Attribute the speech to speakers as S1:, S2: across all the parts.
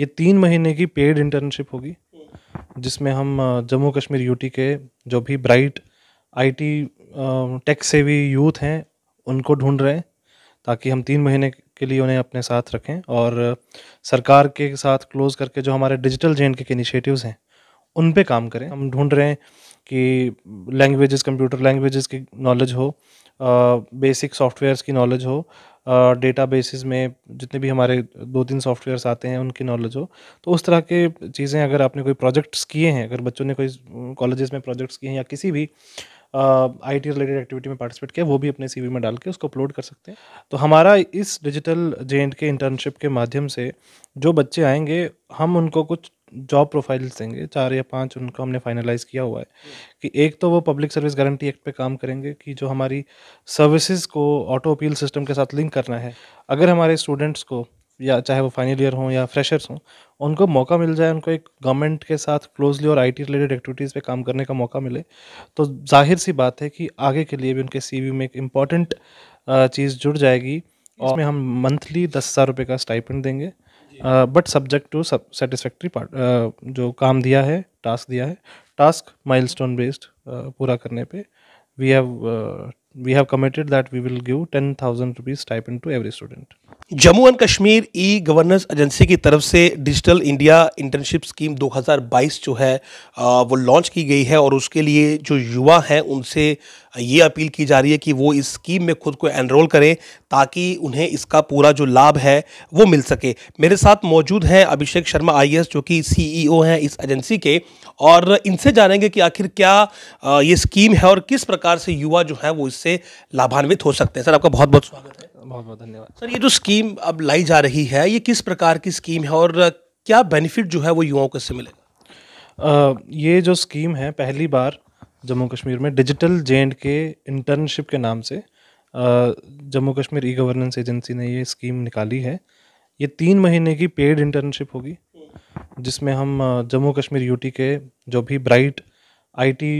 S1: ये तीन महीने की पेड इंटर्नशिप होगी जिसमें हम जम्मू कश्मीर यूटी के जो भी ब्राइट आईटी टेक से भी यूथ हैं उनको ढूंढ रहे हैं ताकि हम तीन महीने के लिए उन्हें अपने साथ रखें और सरकार के साथ क्लोज करके जो हमारे डिजिटल जे के इनिशिएटिव्स हैं उन पे काम करें हम ढूंढ रहे हैं कि लैंग्वेजेस कंप्यूटर लैंग्वेजेस की नॉलेज हो बेसिक सॉफ्टवेयर्स की नॉलेज हो डेटा बेसिस में जितने भी हमारे दो तीन सॉफ्टवेयर्स आते हैं उनकी नॉलेज हो तो उस तरह के चीज़ें अगर आपने कोई प्रोजेक्ट्स किए हैं अगर बच्चों ने कोई कॉलेजेस में प्रोजेक्ट्स किए हैं या किसी भी आई टी रिलेटेड एक्टिविटी में पार्टिसिपेट किया वो भी अपने सीवी में डाल के उसको अपलोड कर सकते हैं तो हमारा इस डिजिटल जे के इंटर्नशिप के माध्यम से जो बच्चे आएंगे हम उनको कुछ जॉब प्रोफाइल्स देंगे चार या पांच उनको हमने फाइनलाइज़ किया हुआ है कि एक तो वो पब्लिक सर्विस गारंटी एक्ट पे काम करेंगे कि जो हमारी सर्विसेज को ऑटो अपील सिस्टम के साथ लिंक करना है अगर हमारे स्टूडेंट्स को या चाहे वो फाइनल ईयर हों या फ्रेशर्स हों उनको मौका मिल जाए उनको एक गवर्नमेंट के साथ क्लोजली और आईटी रिलेटेड एक्टिविटीज़ पे काम करने का मौका मिले तो जाहिर सी बात है कि आगे के लिए भी उनके सी में एक इम्पॉर्टेंट चीज़ जुड़ जाएगी और इसमें हम मंथली दस हज़ार रुपये का स्टाइपेंड देंगे but subject to satisfactory part जो काम दिया है टास्क दिया है टास्क माइलस्टोन बेस्ड पूरा करने पे we have we have committed that we will give 10,000 rupees stipend to every student. Jammu and Kashmir e governance agency की तरफ
S2: से डिजिटल इंडिया इंटर्नशिप स्कीम 2022 जो है वो लॉन्च की गई है और उसके लिए जो युवा हैं उनसे ये अपील की जा रही है कि वो इस स्कीम में खुद को एनरोल करें ताकि उन्हें इसका पूरा जो लाभ है वो मिल सके मेरे साथ मौजूद हैं अभिषेक शर्मा आई जो कि सी e हैं इस एजेंसी के और इनसे जानेंगे कि आखिर क्या ये स्कीम है और किस प्रकार से युवा जो है वो इससे लाभान्वित हो सकते हैं सर आपका बहुत बहुत
S1: स्वागत है बहुत बहुत धन्यवाद
S2: सर ये जो स्कीम अब लाई जा रही है ये किस प्रकार की स्कीम है और
S1: क्या बेनिफिट जो है वो युवाओं को इससे मिलेगा ये जो स्कीम है पहली बार जम्मू कश्मीर में डिजिटल जे के इंटर्नशिप के नाम से Jammu Kashmir e governance agency ने ये स्कीम निकाली है ये तीन महीने की पेड इंटर्नशिप होगी जिसमें हम जम्मू कश्मीर यूटी के जो भी ब्राइट आईटी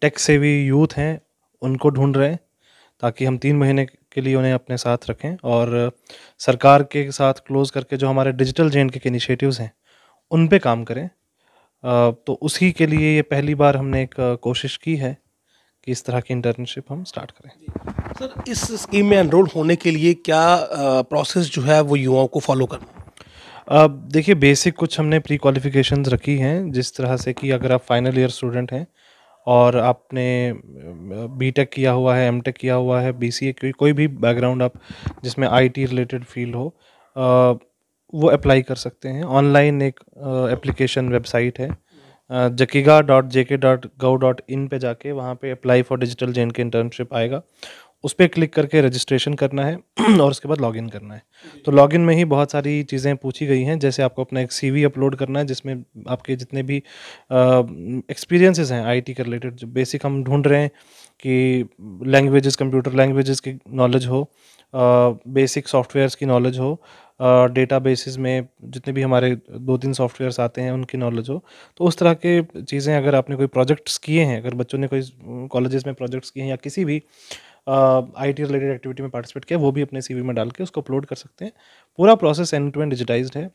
S1: टेक से भी यूथ हैं उनको ढूंढ रहे हैं ताकि हम तीन महीने के लिए उन्हें अपने साथ रखें और सरकार के साथ क्लोज़ करके जो हमारे डिजिटल जे के इनिशिएटिव्स हैं उन पे काम करें तो उसी के लिए ये पहली बार हमने एक कोशिश की है कि इस तरह की इंटर्नशिप हम स्टार्ट करें सर इस स्कीम में एनरोल होने के लिए क्या प्रोसेस जो है वो युवाओं को फॉलो करना अब देखिए बेसिक कुछ हमने प्री क्वालिफिकेशन रखी हैं जिस तरह से कि अगर आप फाइनल ईयर स्टूडेंट हैं और आपने बी टेक किया हुआ है एम टेक किया हुआ है बी सी ए कोई भी बैकग्राउंड आप जिसमें आई टी रिलेटेड फील्ड हो वो अप्लाई कर सकते हैं ऑनलाइन एक एप्लीकेशन वेबसाइट है जकीगा डॉट जे के डॉट गव डॉट इन पर जाके वहाँ पर अप्लाई फॉर डिजिटल जे के इंटर्नशिप आएगा उस पर क्लिक करके रजिस्ट्रेशन करना है और उसके बाद लॉगिन करना है तो लॉगिन में ही बहुत सारी चीज़ें पूछी गई हैं जैसे आपको अपना एक सीवी अपलोड करना है जिसमें आपके जितने भी एक्सपीरियंसेस हैं आईटी के रिलेटेड जो बेसिक हम ढूंढ रहे हैं कि लैंग्वेजेस कंप्यूटर लैंग्वेजेस की नॉलेज हो बेसिक सॉफ्टवेयर्स की नॉलेज हो डेटा बेसिस में जितने भी हमारे दो तीन सॉफ्टवेयर्स आते हैं उनकी नॉलेज हो तो उस तरह के चीज़ें अगर आपने कोई प्रोजेक्ट्स किए हैं अगर बच्चों ने कोई कॉलेजेस में प्रोजेक्ट्स किए हैं या किसी भी आई टी रिलेटेड एक्टिविटी में पार्टिसिपेट किया वो भी अपने सी में डाल के उसको अपलोड कर सकते हैं पूरा process end to end digitize है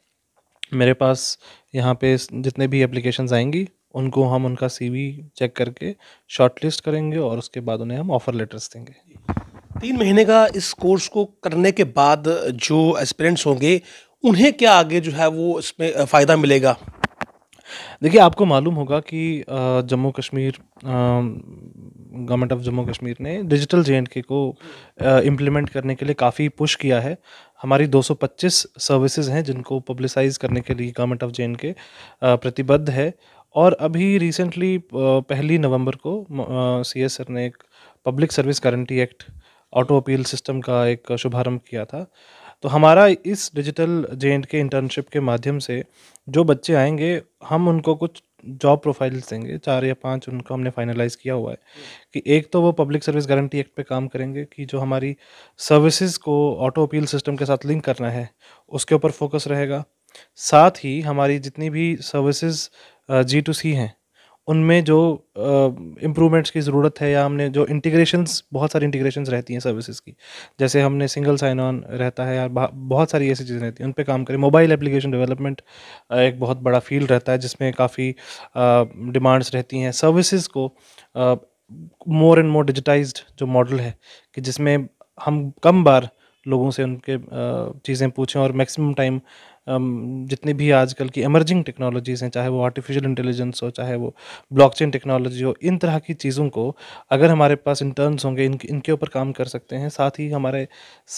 S1: मेरे पास यहाँ पे जितने भी एप्लीकेशन आएंगी उनको हम उनका सी चेक करके लिस्ट करेंगे और उसके बाद उन्हें हम ऑफ़र लेटर्स देंगे तीन महीने का इस कोर्स को करने के बाद जो एस्पिरेंट्स होंगे उन्हें क्या आगे जो है वो
S2: इसमें फ़ायदा
S1: मिलेगा देखिए आपको मालूम होगा कि जम्मू कश्मीर गवर्नमेंट ऑफ जम्मू कश्मीर ने डिजिटल जे के को इम्प्लीमेंट करने के लिए काफ़ी पुश किया है हमारी 225 सर्विसेज हैं जिनको पब्लिसाइज करने के लिए गवर्नमेंट ऑफ जे के प्रतिबद्ध है और अभी रिसेंटली पहली नवंबर को सी एस सर ने एक public service guarantee act auto appeal system का एक शुभारंभ किया था तो हमारा इस डिजिटल जे के इंटर्नशिप के माध्यम से जो बच्चे आएंगे हम उनको कुछ जॉब प्रोफाइल्स देंगे चार या पांच उनको हमने फाइनलाइज किया हुआ है कि एक तो वो पब्लिक सर्विस गारंटी एक्ट पे काम करेंगे कि जो हमारी सर्विसेज को ऑटो अपील सिस्टम के साथ लिंक करना है उसके ऊपर फोकस रहेगा साथ ही हमारी जितनी भी सर्विसेज जी टू सी हैं उनमें जो इम्प्रूवमेंट्स की ज़रूरत है या हमने जो इंटीग्रेशंस बहुत सारी इंटीग्रेशंस रहती हैं सर्विसेज की जैसे हमने सिंगल साइन ऑन रहता है या बहुत सारी ऐसी चीज़ें रहती हैं उन पर काम करें मोबाइल एप्लीकेशन डेवलपमेंट एक बहुत बड़ा फील्ड रहता है जिसमें काफ़ी डिमांड्स रहती हैं सर्विसेज को मोर एंड मोर डिजिटाइज जो मॉडल है कि जिसमें हम कम बार लोगों से उनके चीज़ें पूछें और मैक्सिमम टाइम जितनी भी आजकल की एमर्जिंग टेक्नोलॉजीज़ हैं चाहे वो आर्टिफिशियल इंटेलिजेंस हो चाहे वो ब्लॉकचेन टेक्नोलॉजी हो इन तरह की चीज़ों को अगर हमारे पास इंटर्न्स होंगे इन इनके ऊपर काम कर सकते हैं साथ ही हमारे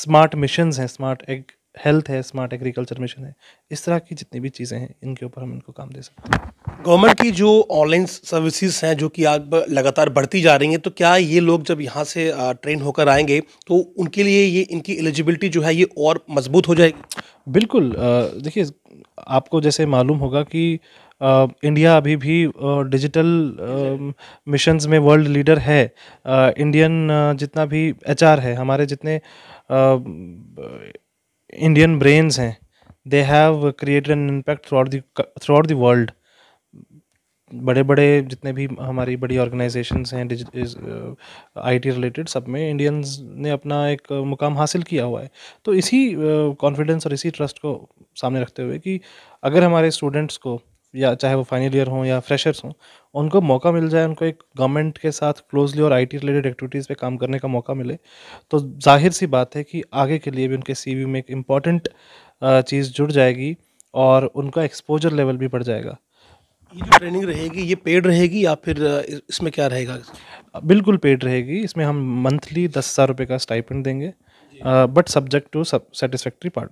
S1: स्मार्ट मिशन हैं स्मार्ट एग हेल्थ है स्मार्ट एग्रीकल्चर मिशन है इस तरह की जितनी भी चीज़ें हैं इनके ऊपर हम इनको काम दे सकते हैं
S2: गवर्नमेंट की जो ऑनलाइन
S1: सर्विसेज हैं जो
S2: कि आज लगातार बढ़ती जा रही हैं तो क्या ये लोग जब यहाँ से ट्रेन होकर आएंगे तो उनके
S1: लिए ये इनकी एलिजिबिलिटी जो है ये और मजबूत हो जाएगी बिल्कुल देखिए आपको जैसे मालूम होगा कि आ, इंडिया अभी भी डिजिटल मिशन में वर्ल्ड लीडर है आ, इंडियन जितना भी एचआर है हमारे जितने आ, इंडियन ब्रेन्स हैं have created an impact impact out throughout the world बड़े बड़े जितने भी हमारी बड़ी ऑर्गेनाइजेशंस हैं आई टी रिलेटेड सब में इंडियंस ने अपना एक मुकाम हासिल किया हुआ है तो इसी कॉन्फिडेंस और इसी ट्रस्ट को सामने रखते हुए कि अगर हमारे स्टूडेंट्स को या चाहे वो फाइनल ईयर हों या फ्रेशर्स हों उनको मौका मिल जाए उनको एक गवर्नमेंट के साथ क्लोजली और आईटी रिलेटेड एक्टिविटीज़ पे काम करने का मौका मिले तो जाहिर सी बात है कि आगे के लिए भी उनके सी में एक इम्पॉर्टेंट चीज़ जुड़ जाएगी और उनका एक्सपोजर लेवल भी बढ़ जाएगा
S2: ये जो ट्रेनिंग रहेगी ये पेड रहेगी या फिर
S1: इसमें क्या रहेगा बिल्कुल पेड रहेगी इसमें हम मंथली दस हज़ार रुपये का स्टाइपेंड देंगे बट सब्जेक्ट टू सब सेटिस्फैक्ट्री पार्ट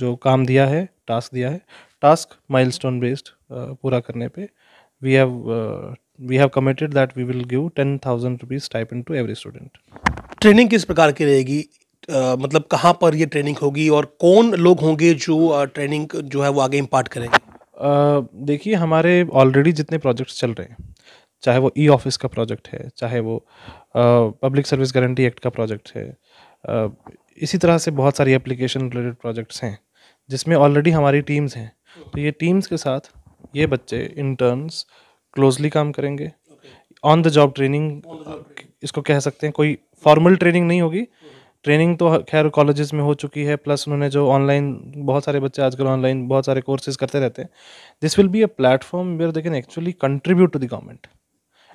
S1: जो काम दिया है टास्क दिया है टास्क माइल स्टोन बेस्ड पूरा करने पे we have uh, we have committed that we will give rupees type in to every student training किस प्रकार की रहेगी
S2: Uh, मतलब कहाँ पर ये ट्रेनिंग होगी और कौन लोग होंगे जो ट्रेनिंग uh, जो है वो आगे इम्पार्ट करेंगे
S1: uh, देखिए हमारे ऑलरेडी जितने प्रोजेक्ट्स चल रहे हैं चाहे वो ई ऑफिस का प्रोजेक्ट है चाहे वो पब्लिक सर्विस गारंटी एक्ट का प्रोजेक्ट है uh, इसी तरह से बहुत सारी एप्लीकेशन रिलेटेड प्रोजेक्ट्स हैं जिसमें ऑलरेडी हमारी टीम्स हैं तो ये टीम्स के साथ ये बच्चे इंटर्न्स क्लोजली काम करेंगे ऑन द जॉब ट्रेनिंग इसको कह सकते हैं कोई फॉर्मल ट्रेनिंग नहीं होगी ट्रेनिंग तो खैर कॉलेजेस में हो चुकी है प्लस उन्होंने जो ऑनलाइन बहुत सारे बच्चे आजकल ऑनलाइन बहुत सारे कोर्सेज करते रहते हैं this will be a platform where they can actually contribute to the government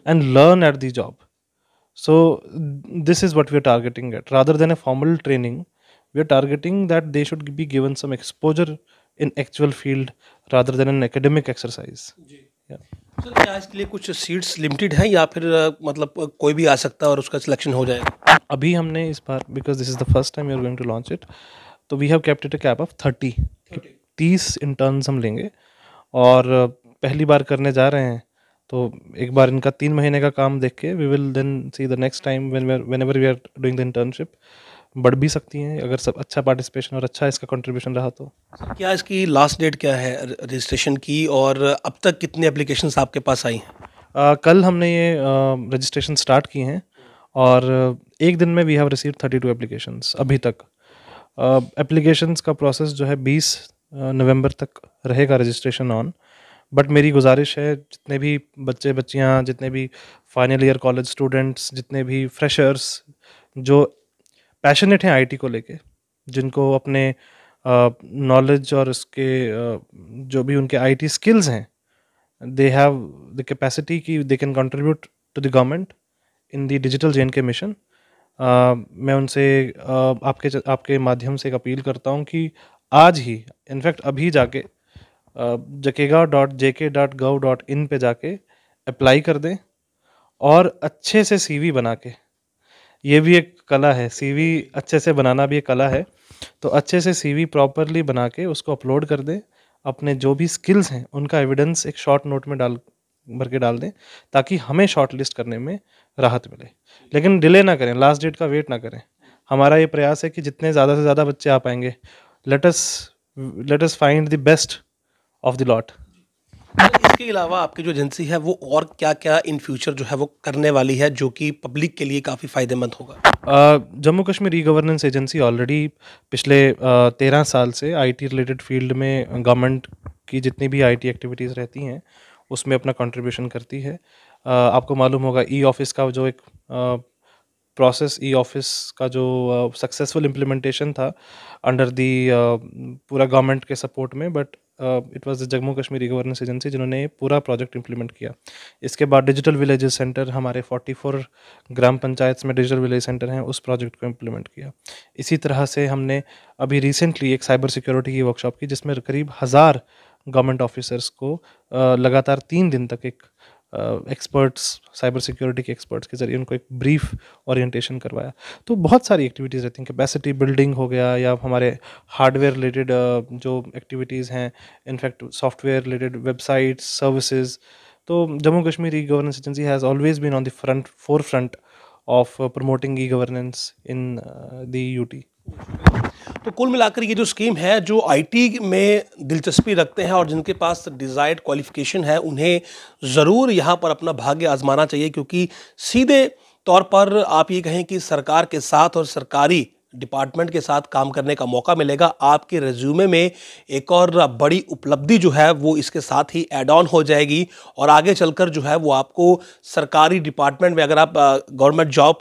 S1: and learn at the job so this is what we are targeting at rather than a formal training we are targeting that they should be given some exposure in actual field rather than an academic exercise
S2: sir क्या इसके लिए कुछ seats limited हैं
S1: या फिर मतलब कोई भी आ सकता है और उसका सिलेक्शन हो जाएगा अभी हमने इस बार because this is the first time you are going to launch it तो we have capped it a cap of thirty तीस इंटर्न हम लेंगे और पहली बार करने जा रहे हैं तो एक बार इनका तीन महीने का काम देख के we will then see the next time whenever we are doing the internship बढ़ भी सकती हैं अगर सब अच्छा पार्टिसिपेशन और अच्छा इसका कंट्रीब्यूशन रहा तो
S2: क्या इसकी लास्ट डेट क्या है रजिस्ट्रेशन की और अब तक कितने एप्लीकेशन आपके पास आई
S1: हैं कल हमने ये रजिस्ट्रेशन स्टार्ट किए हैं और एक दिन में we have receive thirty two applications अभी तक एप्लीकेशंस का प्रोसेस जो है बीस नवंबर तक रहेगा रजिस्ट्रेशन ऑन बट मेरी गुजारिश है जितने भी बच्चे बच्चियाँ जितने भी फाइनल ईयर कॉलेज स्टूडेंट्स जितने भी फ्रेशर्स जो पैशनेट हैं आईटी को लेके जिनको अपने नॉलेज और उसके जो भी उनके आईटी स्किल्स हैं दे हैव द कैपेसिटी कि they can contribute to the government in the digital J K mission मैं उनसे आपके आपके माध्यम से एक अपील करता हूँ कि आज ही इनफैक्ट अभी जाके जकेगा डॉट जे के डॉट गव डॉट इन पर जाके अप्लाई कर दें और अच्छे से सीवी बना के ये भी एक कला है सीवी अच्छे से बनाना भी एक कला है तो अच्छे से सीवी प्रॉपरली बना के उसको अपलोड कर दें अपने जो भी स्किल्स हैं उनका एविडेंस एक शॉर्ट नोट में डाल भर के डाल दें ताकि हमें शॉर्ट लिस्ट करने में राहत मिले लेकिन डिले ना करें लास्ट डेट का वेट ना करें हमारा ये प्रयास है कि जितने ज़्यादा से ज़्यादा बच्चे आ पाएंगे let's let's find the best of the lot
S2: इसके अलावा आपकी जो एजेंसी है वो और क्या क्या इन फ्यूचर जो
S1: है वो करने वाली है जो कि पब्लिक के लिए काफ़ी फ़ायदेमंद होगा Jammu Kashmir e governance agency already पिछले तेरह साल से आईटी रिलेटेड फील्ड में गवर्नमेंट की जितनी भी आईटी एक्टिविटीज़ रहती हैं उसमें अपना कंट्रीब्यूशन करती है आपको मालूम होगा ई ऑफिस का जो एक प्रोसेस ई ऑफिस का जो सक्सेसफुल इम्प्लीमेंटेशन था अंडर दी पूरा गवर्नमेंट के सपोर्ट में but it was the Jammu Kashmir governance agency जिन्होंने पूरा प्रोजेक्ट इंप्लीमेंट किया इसके बाद डिजिटल विलेज सेंटर हमारे 44 ग्राम पंचायत में डिजिटल विलेज सेंटर हैं उस प्रोजेक्ट को इंप्लीमेंट किया इसी तरह से हमने अभी रिसेंटली एक साइबर सिक्योरिटी की वर्कशॉप की जिसमें करीब हज़ार गवर्नमेंट ऑफिसर्स को लगातार तीन दिन तक एक एक्सपर्ट्स साइबर सिक्योरिटी के एक्सपर्ट्स के ज़रिए उनको एक ब्रीफ ओरिएंटेशन करवाया तो बहुत सारी एक्टिविटीज़ रहती हैं कैपेसिटी बिल्डिंग हो गया या हमारे हार्डवेयर रिलेटेड जो एक्टिविटीज़ हैं in fact software related websites services तो Jammu Kashmir e governance agency has always been on the front forefront of promoting e governance in the T तो कुल मिलाकर ये जो स्कीम है जो आईटी में दिलचस्पी रखते
S2: हैं और जिनके पास डिज़ायर्ड क्वालिफिकेशन है उन्हें ज़रूर यहाँ पर अपना भाग्य आजमाना चाहिए क्योंकि सीधे तौर पर आप ये कहें कि सरकार के साथ और सरकारी डिपार्टमेंट के साथ काम करने का मौका मिलेगा आपके रेज्यूमे में एक और बड़ी उपलब्धि जो है वो इसके साथ ही एड ऑन हो जाएगी और आगे चलकर जो है वो आपको सरकारी डिपार्टमेंट में अगर आप गवर्नमेंट जॉब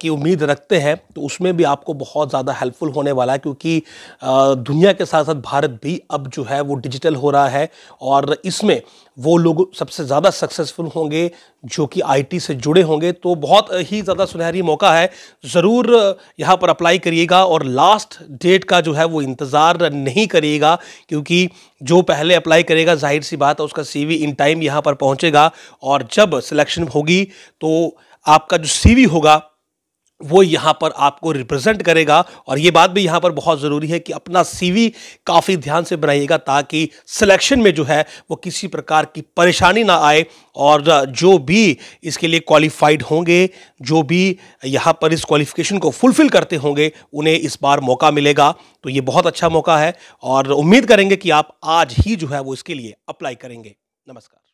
S2: की उम्मीद रखते हैं तो उसमें भी आपको बहुत ज़्यादा हेल्पफुल होने वाला है क्योंकि दुनिया के साथ साथ भारत भी अब जो है वो डिजिटल हो रहा है और इसमें वो लोग सबसे ज़्यादा सक्सेसफुल होंगे जो कि आईटी से जुड़े होंगे तो बहुत ही ज़्यादा सुनहरी मौका है ज़रूर यहाँ पर अप्लाई करिएगा और लास्ट डेट का जो है वो इंतज़ार नहीं करिएगा क्योंकि जो पहले अप्लाई करेगा जाहिर सी बात है उसका सीवी इन टाइम यहाँ पर पहुँचेगा और जब सिलेक्शन होगी तो आपका जो सीवी होगा वो यहाँ पर आपको रिप्रेजेंट करेगा और ये बात भी यहाँ पर बहुत ज़रूरी है कि अपना सीवी काफ़ी ध्यान से बनाइएगा ताकि सिलेक्शन में जो है वो किसी प्रकार की परेशानी ना आए और जो भी इसके लिए क्वालिफाइड होंगे जो भी यहाँ पर इस क्वालिफिकेशन को फुलफ़िल करते होंगे उन्हें इस बार मौका मिलेगा तो ये बहुत अच्छा मौका है और उम्मीद करेंगे कि आप आज ही जो है वो इसके लिए अप्लाई करेंगे नमस्कार